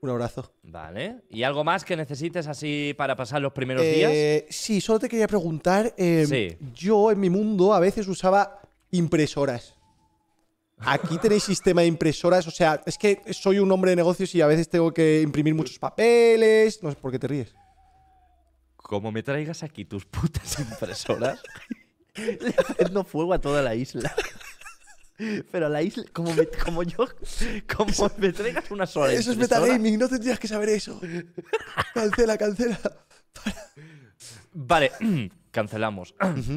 Un abrazo. Vale. ¿Y algo más que necesites así para pasar los primeros eh, días? Sí, solo te quería preguntar. Em, yo en mi mundo a veces usaba impresoras. Aquí tenéis sistema de impresoras, o sea, es que soy un hombre de negocios y a veces tengo que imprimir muchos papeles. No sé por qué te ríes. Como me traigas aquí tus putas impresoras, le no fuego a toda la isla. Pero la isla, como, como yo, como me traigas una sola. Eso es metagaming, no tendrías que saber eso. cancela, cancela. Vale, cancelamos.